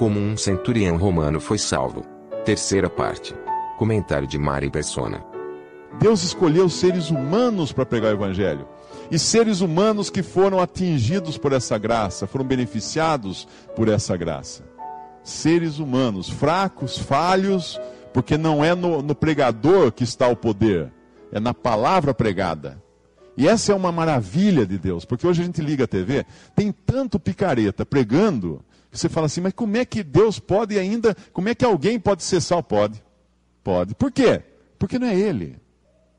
Como um centurião romano foi salvo. Terceira parte. Comentário de Mari Persona. Deus escolheu seres humanos para pregar o evangelho. E seres humanos que foram atingidos por essa graça, foram beneficiados por essa graça. Seres humanos, fracos, falhos, porque não é no, no pregador que está o poder, é na palavra pregada. E essa é uma maravilha de Deus, porque hoje a gente liga a TV, tem tanto picareta pregando você fala assim, mas como é que Deus pode ainda, como é que alguém pode ser salvo? Pode, pode. Por quê? Porque não é ele.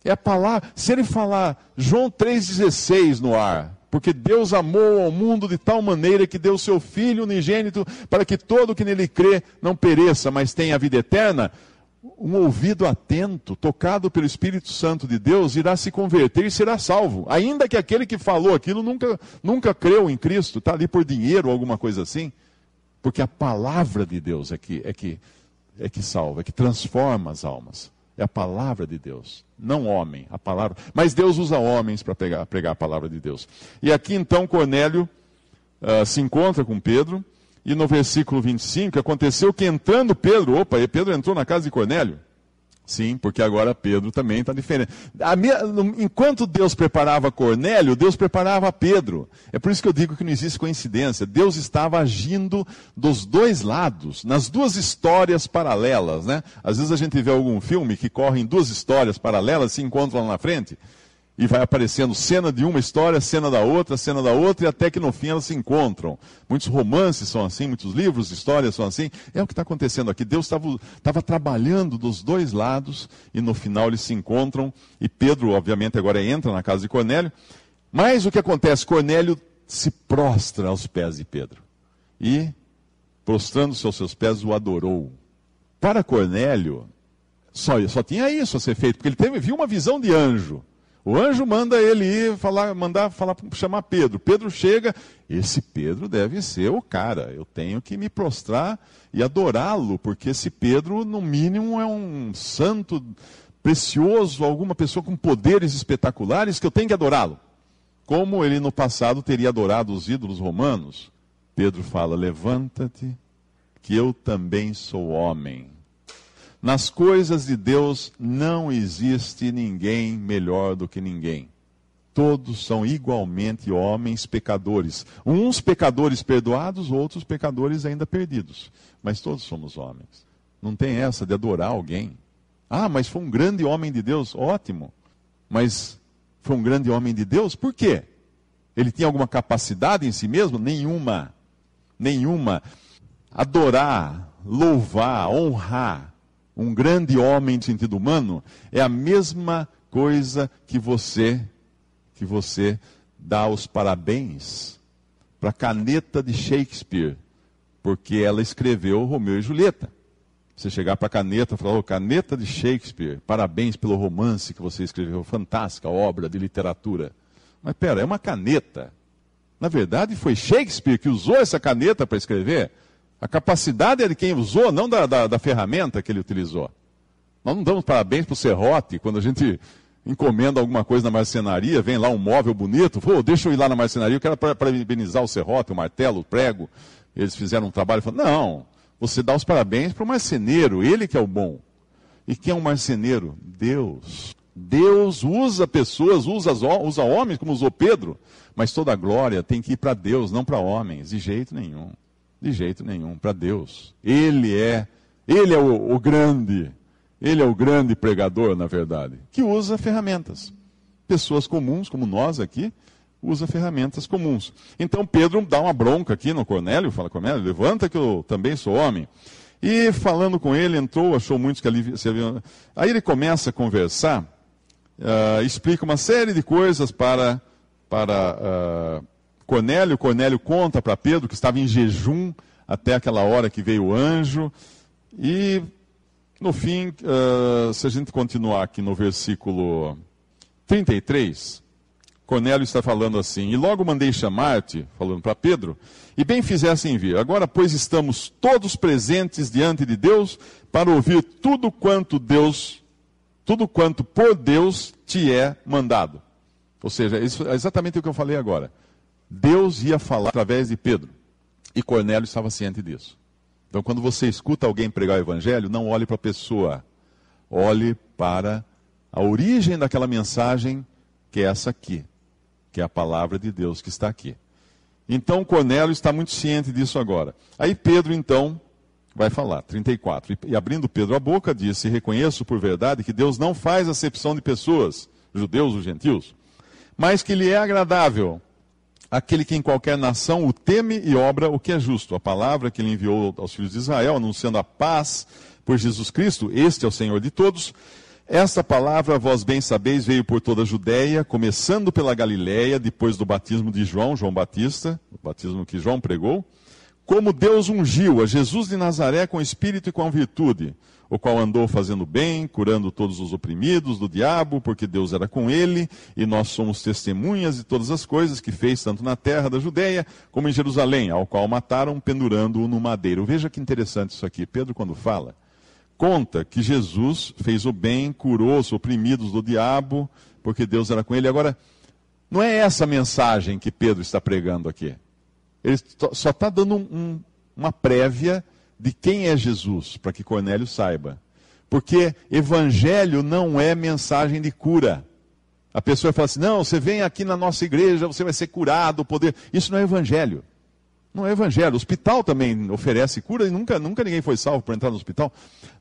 É a palavra. Se ele falar João 3,16 no ar, porque Deus amou ao mundo de tal maneira que deu seu Filho unigênito para que todo que nele crê não pereça, mas tenha a vida eterna. Um ouvido atento, tocado pelo Espírito Santo de Deus, irá se converter e será salvo. Ainda que aquele que falou aquilo nunca, nunca creu em Cristo, está ali por dinheiro ou alguma coisa assim. Porque a palavra de Deus é que, é que, é que salva, é que transforma as almas. É a palavra de Deus, não homem, a palavra. Mas Deus usa homens para pregar, a palavra de Deus. E aqui então Cornélio uh, se encontra com Pedro, e no versículo 25, aconteceu que entrando Pedro, opa, e Pedro entrou na casa de Cornélio. Sim, porque agora Pedro também está diferente. enquanto Deus preparava Cornélio, Deus preparava Pedro. É por isso que eu digo que não existe coincidência. Deus estava agindo dos dois lados, nas duas histórias paralelas. Né? Às vezes a gente vê algum filme que corre em duas histórias paralelas, se encontram lá na frente e vai aparecendo cena de uma história, cena da outra, cena da outra, e até que no fim elas se encontram. Muitos romances são assim, muitos livros, histórias são assim. É o que está acontecendo aqui. Deus estava trabalhando dos dois lados, e no final eles se encontram, e Pedro, obviamente, agora entra na casa de Cornélio. Mas o que acontece? Cornélio se prostra aos pés de Pedro. E, prostrando-se aos seus pés, o adorou. Para Cornélio, só, só tinha isso a ser feito, porque ele teve, viu uma visão de anjo. O anjo manda ele ir falar, mandar falar, chamar Pedro. Pedro chega, esse Pedro deve ser o cara. Eu tenho que me prostrar e adorá-lo, porque esse Pedro, no mínimo, é um santo precioso, alguma pessoa com poderes espetaculares que eu tenho que adorá-lo. Como ele no passado teria adorado os ídolos romanos. Pedro fala: Levanta-te, que eu também sou homem. Nas coisas de Deus não existe ninguém melhor do que ninguém. Todos são igualmente homens pecadores. Uns pecadores perdoados, outros pecadores ainda perdidos. Mas todos somos homens. Não tem essa de adorar alguém. Ah, mas foi um grande homem de Deus. Ótimo. Mas foi um grande homem de Deus? Por quê? Ele tinha alguma capacidade em si mesmo? Nenhuma. Nenhuma. Adorar, louvar, honrar um grande homem de sentido humano, é a mesma coisa que você que você dá os parabéns para a caneta de Shakespeare, porque ela escreveu Romeu e Julieta. Você chegar para a caneta e falar, oh, caneta de Shakespeare, parabéns pelo romance que você escreveu, fantástica obra de literatura. Mas pera, é uma caneta. Na verdade, foi Shakespeare que usou essa caneta para escrever. A capacidade é de quem usou, não da, da, da ferramenta que ele utilizou. Nós não damos parabéns para o serrote quando a gente encomenda alguma coisa na marcenaria, vem lá um móvel bonito, pô, deixa eu ir lá na marcenaria, eu quero parabenizar o serrote, o martelo, o prego. Eles fizeram um trabalho, falando, não, você dá os parabéns para o marceneiro, ele que é o bom. E quem é o marceneiro? Deus. Deus usa pessoas, usa, usa homens, como usou Pedro, mas toda a glória tem que ir para Deus, não para homens, de jeito nenhum. De jeito nenhum, para Deus. Ele é, ele é o, o grande, ele é o grande pregador, na verdade, que usa ferramentas. Pessoas comuns, como nós aqui, usa ferramentas comuns. Então Pedro dá uma bronca aqui no Cornélio, fala Cornélio, levanta que eu também sou homem. E falando com ele, entrou, achou muitos que ali se Aí ele começa a conversar, uh, explica uma série de coisas para, para uh, Cornélio, Cornélio conta para Pedro que estava em jejum até aquela hora que veio o anjo. E, no fim, uh, se a gente continuar aqui no versículo 33, Cornélio está falando assim: E logo mandei chamar-te, falando para Pedro, e bem fizessem vir. Agora, pois, estamos todos presentes diante de Deus para ouvir tudo quanto Deus, tudo quanto por Deus te é mandado. Ou seja, isso é exatamente o que eu falei agora. Deus ia falar através de Pedro. E Cornélio estava ciente disso. Então, quando você escuta alguém pregar o evangelho, não olhe para a pessoa, olhe para a origem daquela mensagem, que é essa aqui, que é a palavra de Deus que está aqui. Então, Cornélio está muito ciente disso agora. Aí Pedro, então, vai falar, 34. E abrindo Pedro a boca, disse: Reconheço por verdade que Deus não faz acepção de pessoas, judeus ou gentios, mas que lhe é agradável aquele que em qualquer nação o teme e obra o que é justo. A palavra que ele enviou aos filhos de Israel, anunciando a paz por Jesus Cristo, este é o Senhor de todos. Esta palavra, vós bem sabeis, veio por toda a Judéia, começando pela Galiléia, depois do batismo de João, João Batista, o batismo que João pregou, como Deus ungiu a Jesus de Nazaré com espírito e com virtude, o qual andou fazendo bem, curando todos os oprimidos do diabo, porque Deus era com ele, e nós somos testemunhas de todas as coisas que fez tanto na terra da Judéia como em Jerusalém, ao qual mataram pendurando-o no madeiro. Veja que interessante isso aqui. Pedro, quando fala, conta que Jesus fez o bem, curou os oprimidos do diabo, porque Deus era com ele. Agora, não é essa a mensagem que Pedro está pregando aqui. Ele só está dando um, um, uma prévia de quem é Jesus, para que Cornélio saiba. Porque evangelho não é mensagem de cura. A pessoa fala assim: não, você vem aqui na nossa igreja, você vai ser curado, poder. Isso não é evangelho. Não é evangelho. O hospital também oferece cura e nunca, nunca ninguém foi salvo por entrar no hospital.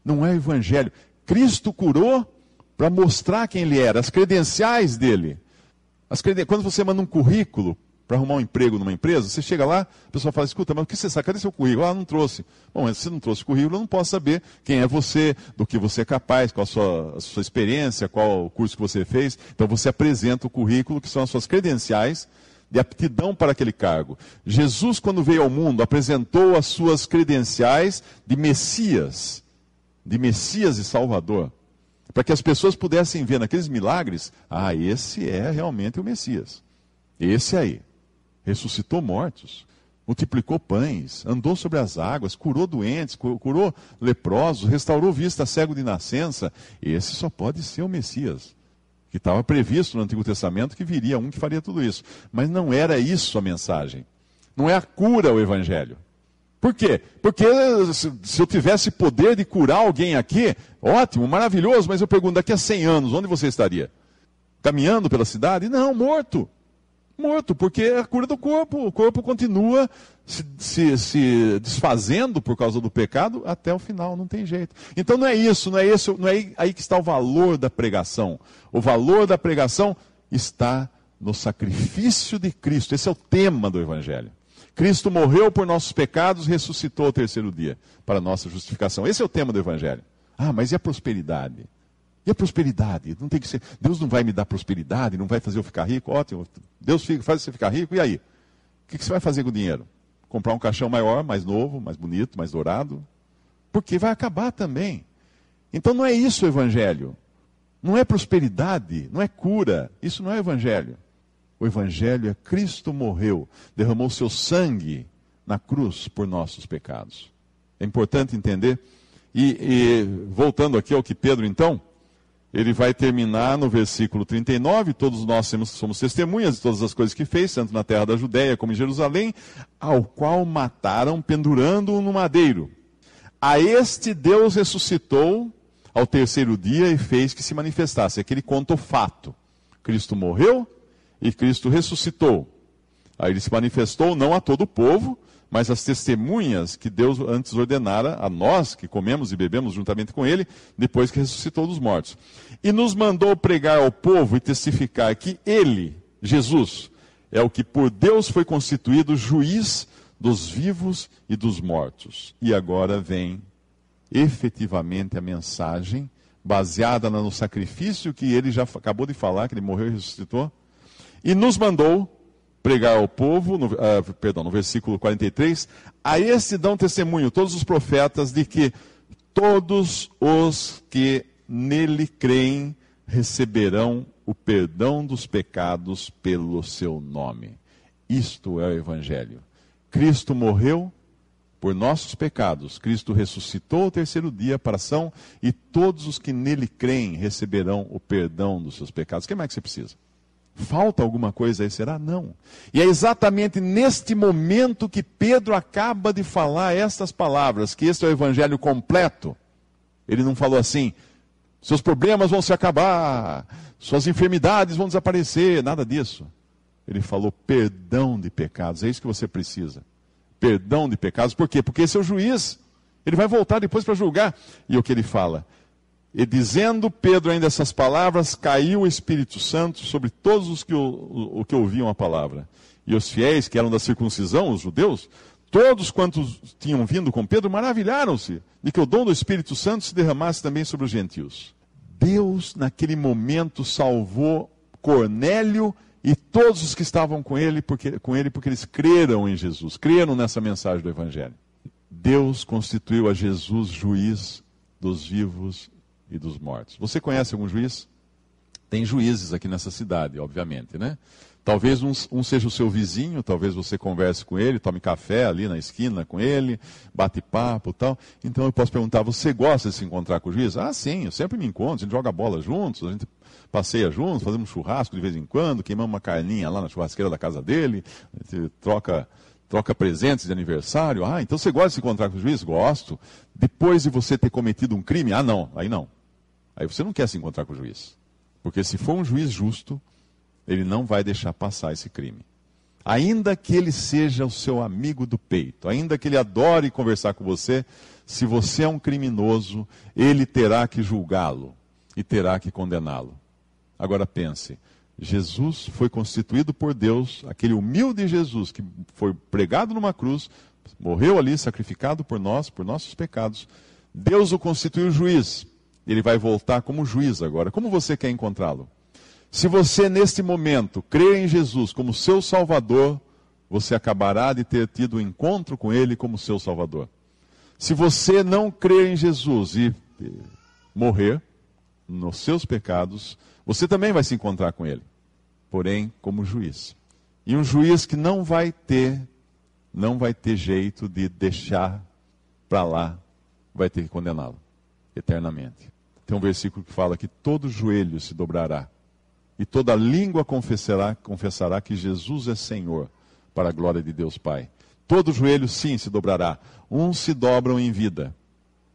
Não é evangelho. Cristo curou para mostrar quem ele era, as credenciais dele. As creden... Quando você manda um currículo para arrumar um emprego numa empresa, você chega lá, a pessoa fala, escuta, mas o que você sabe? Cadê seu currículo? Ah, não trouxe. Bom, mas se você não trouxe o currículo, eu não posso saber quem é você, do que você é capaz, qual a sua, a sua experiência, qual o curso que você fez. Então você apresenta o currículo, que são as suas credenciais de aptidão para aquele cargo. Jesus, quando veio ao mundo, apresentou as suas credenciais de Messias, de Messias e Salvador. Para que as pessoas pudessem ver naqueles milagres, ah, esse é realmente o Messias. Esse aí ressuscitou mortos, multiplicou pães, andou sobre as águas, curou doentes, curou leprosos, restaurou vista cego de nascença. Esse só pode ser o Messias, que estava previsto no Antigo Testamento que viria um que faria tudo isso. Mas não era isso a mensagem. Não é a cura o Evangelho. Por quê? Porque se eu tivesse poder de curar alguém aqui, ótimo, maravilhoso, mas eu pergunto, daqui a 100 anos, onde você estaria? Caminhando pela cidade? Não, morto morto, porque é a cura do corpo. O corpo continua se, se, se, desfazendo por causa do pecado até o final, não tem jeito. Então não é isso, não é isso, não é aí que está o valor da pregação. O valor da pregação está no sacrifício de Cristo. Esse é o tema do Evangelho. Cristo morreu por nossos pecados, ressuscitou ao terceiro dia para nossa justificação. Esse é o tema do Evangelho. Ah, mas e a prosperidade? E a prosperidade? Não tem que ser. Deus não vai me dar prosperidade, não vai fazer eu ficar rico. Ótimo. Deus fica, faz você ficar rico. E aí? O que, você vai fazer com o dinheiro? Comprar um caixão maior, mais novo, mais bonito, mais dourado? Porque vai acabar também. Então não é isso o evangelho. Não é prosperidade, não é cura. Isso não é evangelho. O evangelho é Cristo morreu, derramou seu sangue na cruz por nossos pecados. É importante entender. e, e voltando aqui ao que Pedro então ele vai terminar no versículo 39, todos nós somos testemunhas de todas as coisas que fez, tanto na terra da Judéia como em Jerusalém, ao qual mataram pendurando-o no madeiro. A este Deus ressuscitou ao terceiro dia e fez que se manifestasse. Aqui ele conta o fato. Cristo morreu e Cristo ressuscitou. Aí ele se manifestou não a todo o povo, mas as testemunhas que Deus antes ordenara a nós, que comemos e bebemos juntamente com Ele, depois que ressuscitou dos mortos. E nos mandou pregar ao povo e testificar que Ele, Jesus, é o que por Deus foi constituído juiz dos vivos e dos mortos. E agora vem efetivamente a mensagem baseada no sacrifício que ele já acabou de falar, que ele morreu e ressuscitou, e nos mandou pregar ao povo, no, ah, perdão, no versículo 43, a esse dão testemunho todos os profetas de que todos os que nele creem receberão o perdão dos pecados pelo seu nome. Isto é o Evangelho. Cristo morreu por nossos pecados, Cristo ressuscitou o terceiro dia para ação e todos os que nele creem receberão o perdão dos seus pecados. O que mais que você precisa? Falta alguma coisa aí, será? Não. E é exatamente neste momento que Pedro acaba de falar estas palavras, que este é o evangelho completo. Ele não falou assim: seus problemas vão se acabar, suas enfermidades vão desaparecer, nada disso. Ele falou perdão de pecados, é isso que você precisa. Perdão de pecados, por quê? Porque esse é o juiz, ele vai voltar depois para julgar. E o que ele fala? E dizendo Pedro ainda essas palavras, caiu o Espírito Santo sobre todos os que, o, o que ouviam a palavra. E os fiéis, que eram da circuncisão, os judeus, todos quantos tinham vindo com Pedro, maravilharam-se de que o dom do Espírito Santo se derramasse também sobre os gentios. Deus, naquele momento, salvou Cornélio e todos os que estavam com ele, porque, com ele, porque eles creram em Jesus, creram nessa mensagem do Evangelho. Deus constituiu a Jesus juiz dos vivos e dos mortos. Você conhece algum juiz? Tem juízes aqui nessa cidade, obviamente, né? Talvez um, um, seja o seu vizinho, talvez você converse com ele, tome café ali na esquina com ele, bate papo tal. Então eu posso perguntar: você gosta de se encontrar com o juiz? Ah, sim, eu sempre me encontro, a gente joga bola juntos, a gente passeia juntos, fazemos churrasco de vez em quando, queimamos uma carninha lá na churrasqueira da casa dele, a gente troca, troca presentes de aniversário. Ah, então você gosta de se encontrar com o juiz? Gosto. Depois de você ter cometido um crime? Ah, não, aí não. Aí você não quer se encontrar com o juiz. Porque se for um juiz justo, ele não vai deixar passar esse crime. Ainda que ele seja o seu amigo do peito, ainda que ele adore conversar com você, se você é um criminoso, ele terá que julgá-lo e terá que condená-lo. Agora pense, Jesus foi constituído por Deus, aquele humilde Jesus que foi pregado numa cruz, morreu ali, sacrificado por nós, por nossos pecados. Deus o constituiu juiz. Ele vai voltar como juiz agora. Como você quer encontrá-lo? Se você, neste momento, crer em Jesus como seu Salvador, você acabará de ter tido um encontro com Ele como seu Salvador. Se você não crer em Jesus e morrer nos seus pecados, você também vai se encontrar com Ele, porém como juiz. E um juiz que não vai ter, não vai ter jeito de deixar para lá, vai ter que condená-lo eternamente. Tem um versículo que fala que todo joelho se dobrará e toda língua confessará, confessará que Jesus é Senhor, para a glória de Deus Pai. Todo joelho, sim, se dobrará. Uns se dobram em vida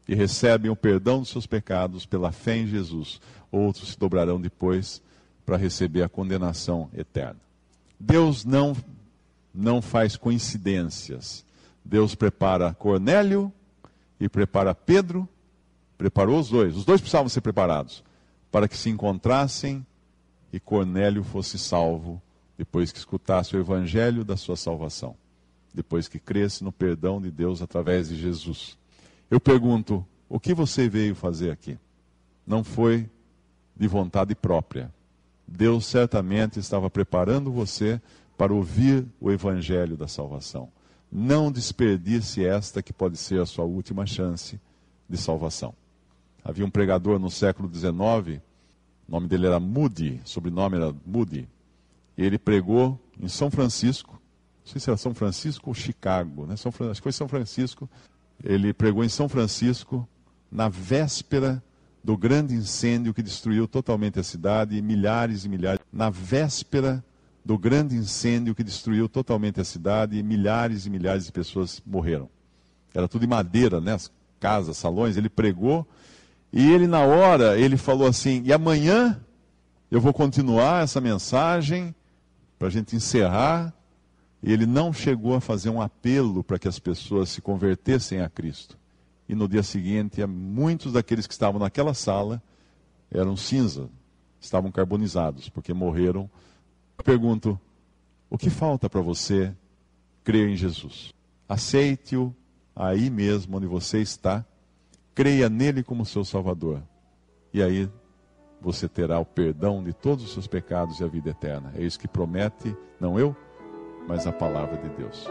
e recebem o perdão dos seus pecados pela fé em Jesus. Outros se dobrarão depois para receber a condenação eterna. Deus não, não faz coincidências. Deus prepara Cornélio e prepara Pedro Preparou os dois. Os dois precisavam ser preparados para que se encontrassem e Cornélio fosse salvo depois que escutasse o evangelho da sua salvação, depois que cresce no perdão de Deus através de Jesus. Eu pergunto: o que você veio fazer aqui? Não foi de vontade própria. Deus certamente estava preparando você para ouvir o evangelho da salvação. Não desperdice esta que pode ser a sua última chance de salvação. Havia um pregador no século XIX, o nome dele era Moody, sobrenome era Moody. ele pregou em São Francisco, não sei se era São Francisco ou Chicago, né? São, acho que foi São Francisco. Ele pregou em São Francisco na véspera do grande incêndio que destruiu totalmente a cidade e milhares e milhares. Na véspera do grande incêndio que destruiu totalmente a cidade e milhares e milhares de pessoas morreram. Era tudo em madeira, né? As casas, salões. Ele pregou e ele, na hora, ele falou assim: e amanhã eu vou continuar essa mensagem para a gente encerrar. E ele não chegou a fazer um apelo para que as pessoas se convertessem a Cristo. E no dia seguinte, muitos daqueles que estavam naquela sala eram cinza, estavam carbonizados, porque morreram. Eu pergunto: o que falta para você crer em Jesus? Aceite-o aí mesmo onde você está creia nele como seu Salvador. E aí você terá o perdão de todos os seus pecados e a vida eterna. É isso que promete, não eu, mas a palavra de Deus.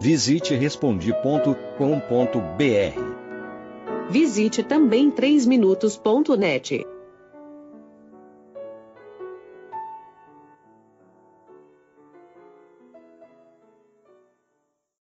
Visite respondi.com.br. Visite também 3minutos.net.